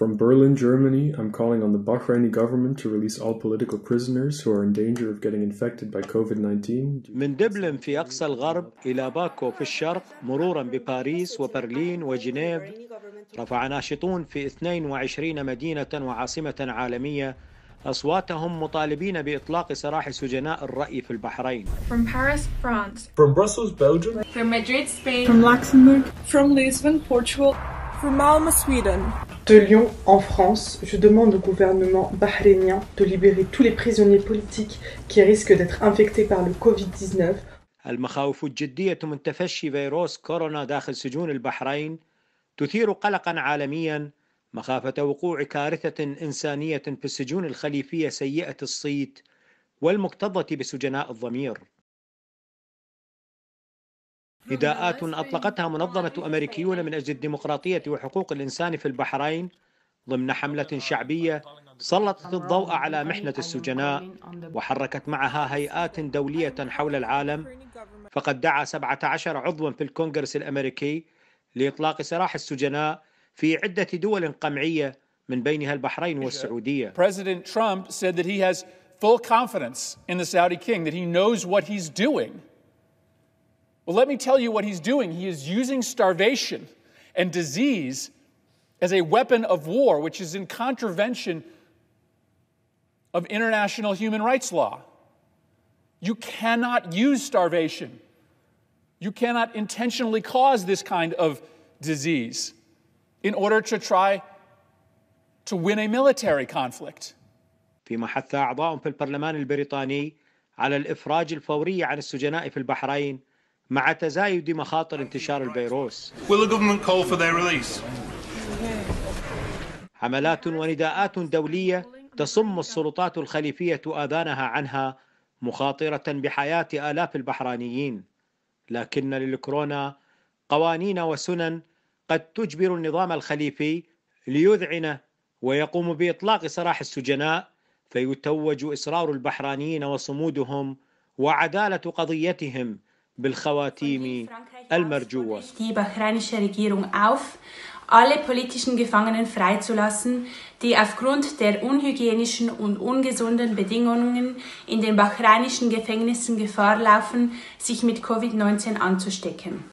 From Berlin, Germany, I'm calling on the Bahraini government to release all political prisoners who are in danger of getting infected by COVID-19. من دبلن في أقصى الغرب إلى باكو في الشرق مرورا بباريس وبرلين وجنيف رفع ناشطون في 22 مدينة وعاصمة عالمية أصواتهم مطالبين بإطلاق سراح سجناء الرأي في البحرين. From Paris, France. From Brussels, Belgium. From Madrid, Spain. From Luxembourg. From Lisbon, Portugal. From Malmö, Sweden. de Lyon en France, je demande au gouvernement bahreïnien de libérer tous les prisonniers politiques qui risquent d'être infectés par le Covid-19. المخاوف الجدية من تفشي فيروس كورونا داخل سجون البحرين تثير قلقا عالميا مخافة وقوع كارثة إنسانية في السجون الخليفية سيئة الصيت والمكتظة بسجناء الضمير. نداءات أطلقتها منظمة أمريكيون من أجل الديمقراطية وحقوق الإنسان في البحرين ضمن حملة شعبية سلطت الضوء على محنة السجناء وحركت معها هيئات دولية حول العالم فقد دعا 17 عضوا في الكونغرس الأمريكي لإطلاق سراح السجناء في عدة دول قمعية من بينها البحرين والسعودية. President Trump said that he has full confidence in the Saudi king that he knows what he's doing. Well, let me tell you what he's doing. He is using starvation and disease as a weapon of war, which is in contravention of international human rights law. You cannot use starvation. You cannot intentionally cause this kind of disease in order to try to win a military conflict. فيما حث أعضاء في البرلمان البريطاني على الإفراج الفوري عن السجناء في البحرين مع تزايد مخاطر انتشار الفيروس حملات ونداءات دولية تصم السلطات الخليفية آذانها عنها مخاطرة بحياة آلاف البحرانيين لكن للكورونا قوانين وسنن قد تجبر النظام الخليفي ليذعن ويقوم بإطلاق سراح السجناء فيتوج إصرار البحرانيين وصمودهم وعدالة قضيتهم Die bahrainische Regierung auf, alle politischen Gefangenen freizulassen, die aufgrund der unhygienischen und ungesunden Bedingungen in den bahreinischen Gefängnissen Gefahr laufen, sich mit Covid-19 anzustecken.